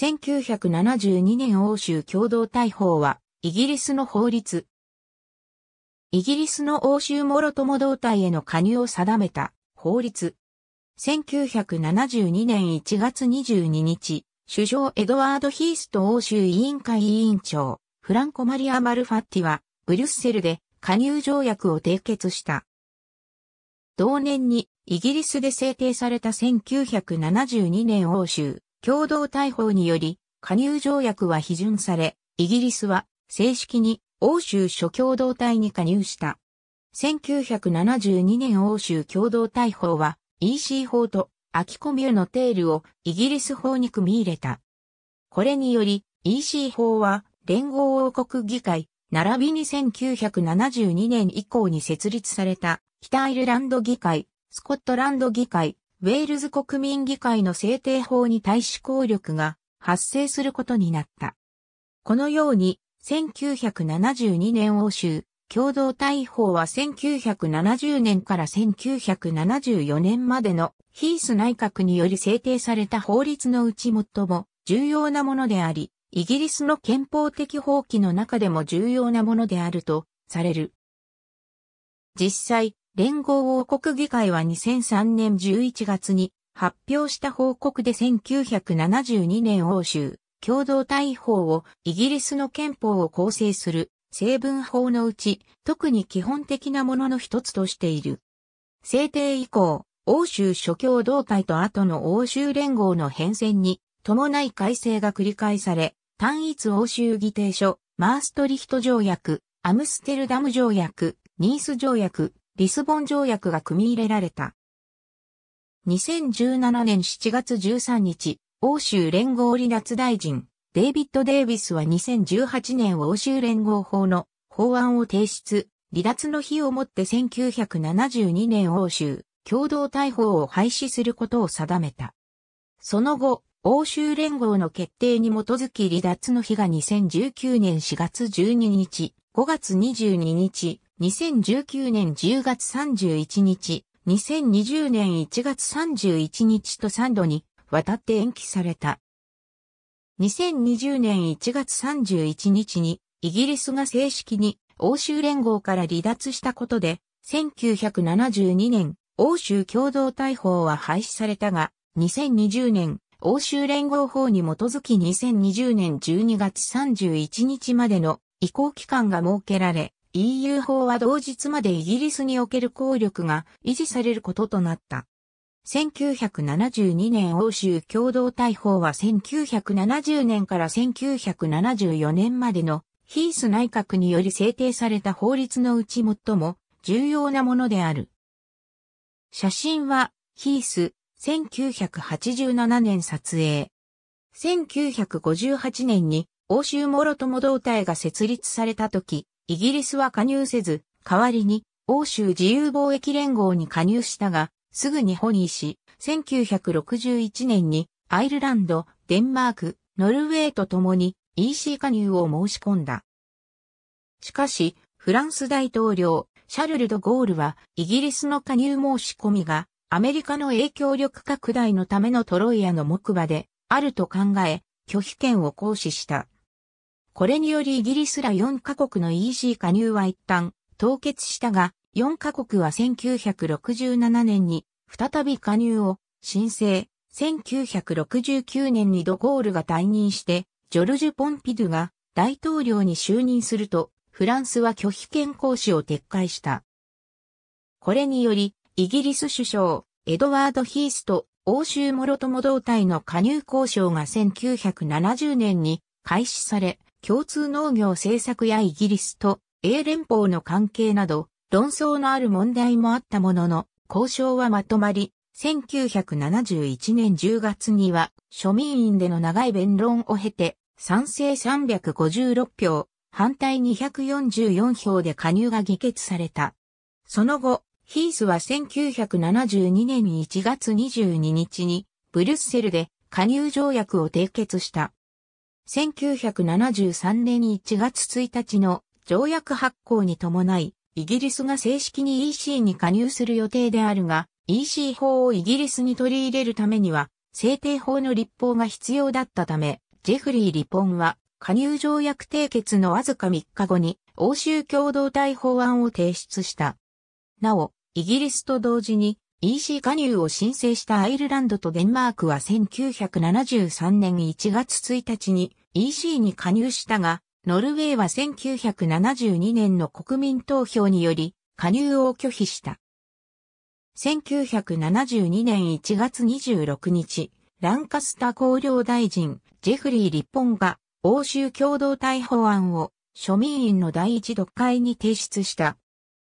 1972年欧州共同大法は、イギリスの法律。イギリスの欧州諸友同体への加入を定めた法律。1972年1月22日、首相エドワード・ヒースト欧州委員会委員長、フランコ・マリア・マルファッティは、ブリュッセルで加入条約を締結した。同年に、イギリスで制定された1972年欧州共同大捕により、加入条約は批准され、イギリスは正式に欧州諸共同体に加入した。1972年欧州共同大捕は EC 法とアキコミューのテールをイギリス法に組み入れた。これにより EC 法は連合王国議会並びに1972年以降に設立された北アイルランド議会、スコットランド議会、ウェールズ国民議会の制定法に対し効力が発生することになった。このように、1972年欧州共同体法は1970年から1974年までのヒース内閣により制定された法律のうち最も重要なものであり、イギリスの憲法的法規の中でも重要なものであるとされる。実際、連合王国議会は2003年11月に発表した報告で1972年欧州共同体法をイギリスの憲法を構成する成文法のうち特に基本的なものの一つとしている。制定以降、欧州諸共同体と後の欧州連合の変遷に伴い改正が繰り返され、単一欧州議定書、マーストリヒト条約、アムステルダム条約、ニース条約、リスボン条約が組み入れられた。2017年7月13日、欧州連合離脱大臣、デイビッド・デイビスは2018年欧州連合法の法案を提出、離脱の日をもって1972年欧州共同逮法を廃止することを定めた。その後、欧州連合の決定に基づき離脱の日が2019年4月12日、5月22日、2019年10月31日、2020年1月31日と3度にわたって延期された。2020年1月31日にイギリスが正式に欧州連合から離脱したことで、1972年欧州共同体法は廃止されたが、2020年欧州連合法に基づき2020年12月31日までの移行期間が設けられ、EU 法は同日までイギリスにおける効力が維持されることとなった。1972年欧州共同体法は1970年から1974年までのヒース内閣により制定された法律のうち最も重要なものである。写真はヒース1987年撮影。1958年に欧州諸共同体が設立された時、イギリスは加入せず、代わりに欧州自由貿易連合に加入したが、すぐにホニーし、1961年にアイルランド、デンマーク、ノルウェーと共に EC 加入を申し込んだ。しかし、フランス大統領、シャルル・ド・ゴールは、イギリスの加入申し込みが、アメリカの影響力拡大のためのトロイアの木馬で、あると考え、拒否権を行使した。これによりイギリスら4カ国の EC 加入は一旦凍結したが、4カ国は1967年に再び加入を申請。1969年にドゴールが退任して、ジョルジュ・ポンピドゥが大統領に就任すると、フランスは拒否権行使を撤回した。これにより、イギリス首相、エドワード・ヒースと欧州諸友同体の加入交渉が1970年に開始され、共通農業政策やイギリスと英連邦の関係など、論争のある問題もあったものの、交渉はまとまり、1971年10月には、庶民院での長い弁論を経て、賛成356票、反対244票で加入が議決された。その後、ヒースは1972年1月22日に、ブリュッセルで加入条約を締結した。1973年1月1日の条約発行に伴い、イギリスが正式に EC に加入する予定であるが、EC 法をイギリスに取り入れるためには、制定法の立法が必要だったため、ジェフリー・リポンは、加入条約締結のわずか3日後に、欧州共同体法案を提出した。なお、イギリスと同時に、EC 加入を申請したアイルランドとデンマークは1973年1月1日に EC に加入したが、ノルウェーは1972年の国民投票により加入を拒否した。1972年1月26日、ランカスタ公領大臣、ジェフリー・リッポンが、欧州共同体法案を、庶民院の第一読会に提出した。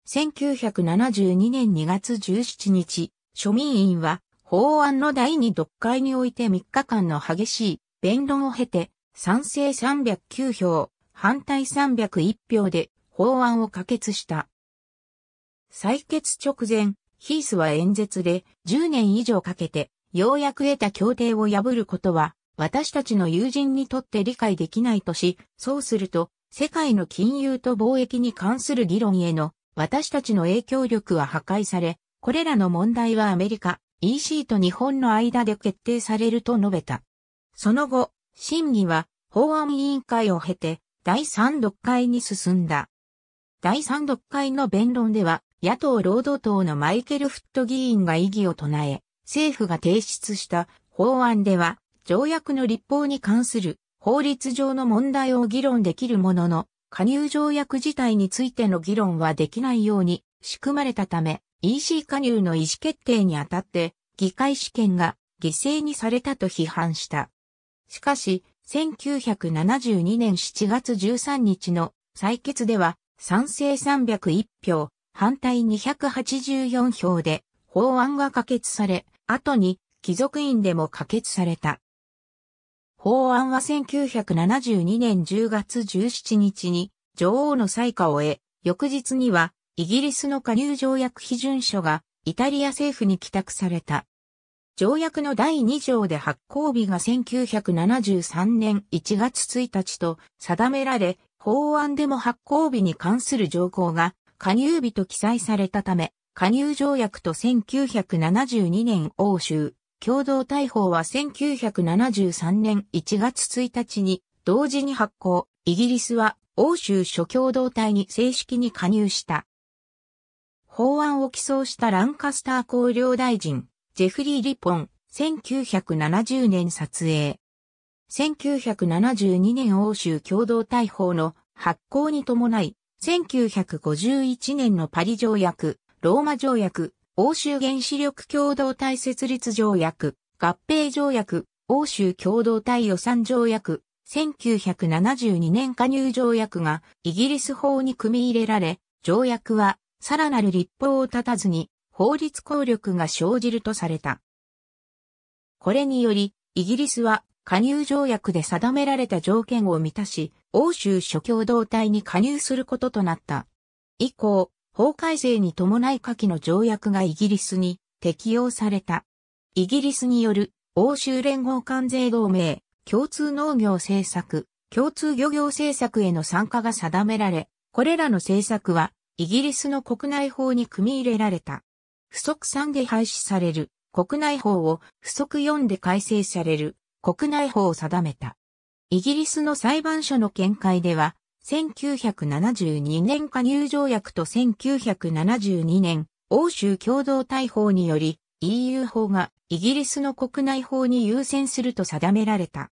1972年2月17日、庶民院は法案の第2読解において3日間の激しい弁論を経て、賛成309票、反対301票で法案を可決した。採決直前、ヒースは演説で10年以上かけてようやく得た協定を破ることは私たちの友人にとって理解できないとし、そうすると世界の金融と貿易に関する議論への私たちの影響力は破壊され、これらの問題はアメリカ、EC と日本の間で決定されると述べた。その後、審議は法案委員会を経て第3読会に進んだ。第3読会の弁論では野党労働党のマイケル・フット議員が異議を唱え、政府が提出した法案では条約の立法に関する法律上の問題を議論できるものの、加入条約自体についての議論はできないように仕組まれたため、EC 加入の意思決定にあたって、議会試験が犠牲にされたと批判した。しかし、1972年7月13日の採決では、賛成301票、反対284票で、法案が可決され、後に貴族院でも可決された。法案は1972年10月17日に女王の採下を得、翌日にはイギリスの加入条約批准書がイタリア政府に帰宅された。条約の第2条で発行日が1973年1月1日と定められ、法案でも発行日に関する条項が加入日と記載されたため、加入条約と1972年欧州共同大法は1973年1月1日に同時に発行、イギリスは欧州諸共同体に正式に加入した。法案を起草したランカスター公領大臣、ジェフリー・リポン、1970年撮影。1972年欧州共同大法の発行に伴い、1951年のパリ条約、ローマ条約、欧州原子力共同体設立条約、合併条約、欧州共同体予算条約、1972年加入条約がイギリス法に組み入れられ、条約はさらなる立法を立たずに法律効力が生じるとされた。これにより、イギリスは加入条約で定められた条件を満たし、欧州諸共同体に加入することとなった。以降、法改正に伴い下記の条約がイギリスに適用された。イギリスによる欧州連合関税同盟、共通農業政策、共通漁業政策への参加が定められ、これらの政策はイギリスの国内法に組み入れられた。不足3で廃止される国内法を不足4で改正される国内法を定めた。イギリスの裁判所の見解では、1972年加入条約と1972年欧州共同大法により EU 法がイギリスの国内法に優先すると定められた。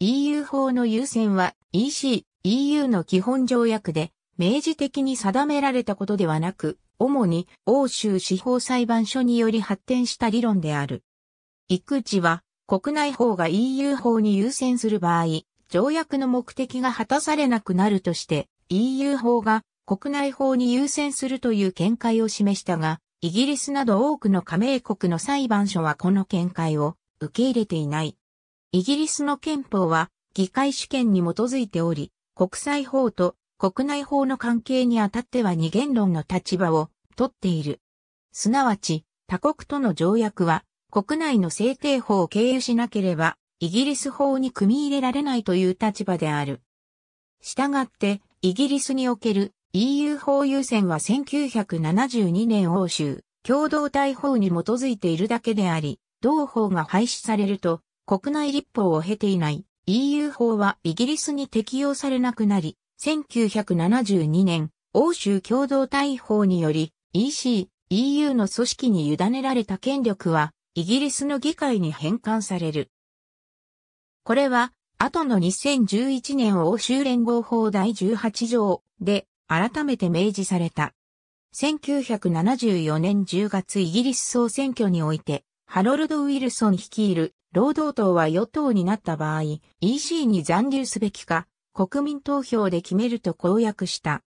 EU 法の優先は EC、EU の基本条約で明示的に定められたことではなく、主に欧州司法裁判所により発展した理論である。育地は国内法が EU 法に優先する場合、条約の目的が果たされなくなるとして EU 法が国内法に優先するという見解を示したが、イギリスなど多くの加盟国の裁判所はこの見解を受け入れていない。イギリスの憲法は議会主権に基づいており、国際法と国内法の関係にあたっては二元論の立場をとっている。すなわち、他国との条約は国内の制定法を経由しなければイギリス法に組み入れられないという立場である。したがって、イギリスにおける EU 法優先は1972年欧州共同体法に基づいているだけであり、同法が廃止されると国内立法を経ていない EU 法はイギリスに適用されなくなり、1972年欧州共同体法により EC、EU の組織に委ねられた権力はイギリスの議会に返還される。これは、後の2011年欧州連合法第18条で改めて明示された。1974年10月イギリス総選挙において、ハロルド・ウィルソン率いる労働党は与党になった場合、EC に残留すべきか、国民投票で決めると公約した。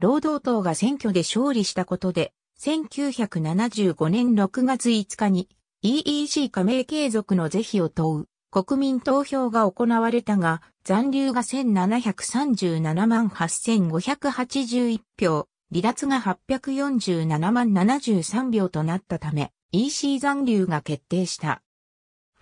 労働党が選挙で勝利したことで、1975年6月5日に EEC 加盟継続の是非を問う国民投票が行われたが、残留が1737万8581票、離脱が847万73票となったため、EC 残留が決定した。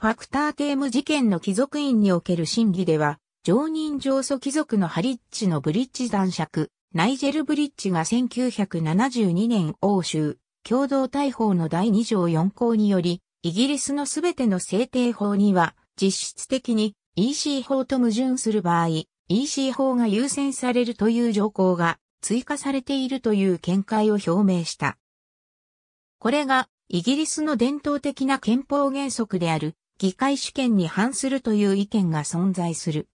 ファクターテーム事件の貴族院における審議では、常任上訴貴族のハリッチのブリッジ男爵、ナイジェル・ブリッジが1972年欧州、共同大法の第2条4項により、イギリスのすべての制定法には、実質的に EC 法と矛盾する場合、EC 法が優先されるという条項が追加されているという見解を表明した。これがイギリスの伝統的な憲法原則である議会主権に反するという意見が存在する。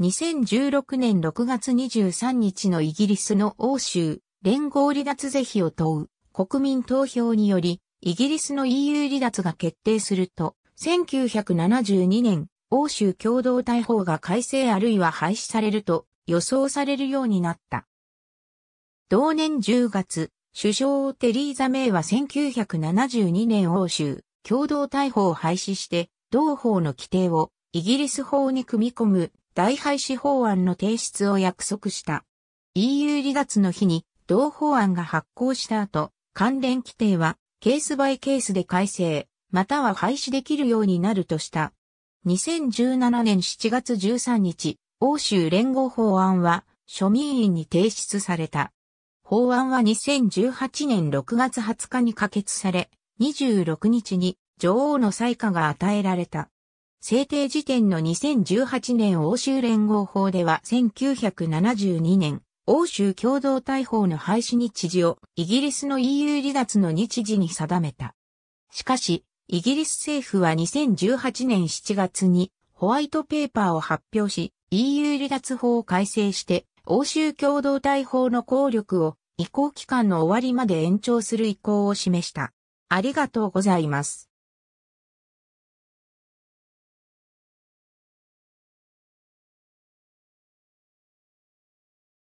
2016年6月23日のイギリスの欧州連合離脱是非を問う国民投票によりイギリスの EU 離脱が決定すると1972年、欧州共同体法が改正あるいは廃止されると予想されるようになった。同年10月、首相テリーザ・メイは1972年欧州共同体法を廃止して、同法の規定をイギリス法に組み込む大廃止法案の提出を約束した。EU 離脱の日に同法案が発行した後、関連規定はケースバイケースで改正、または廃止できるようになるとした。2017年7月13日、欧州連合法案は庶民院に提出された。法案は2018年6月20日に可決され、26日に女王の採下が与えられた。制定時点の2018年欧州連合法では1972年、欧州共同体法の廃止日時をイギリスの EU 離脱の日時に定めた。しかし、イギリス政府は2018年7月にホワイトペーパーを発表し、EU 離脱法を改正して、欧州共同体法の効力を移行期間の終わりまで延長する意向を示した。ありがとうございます。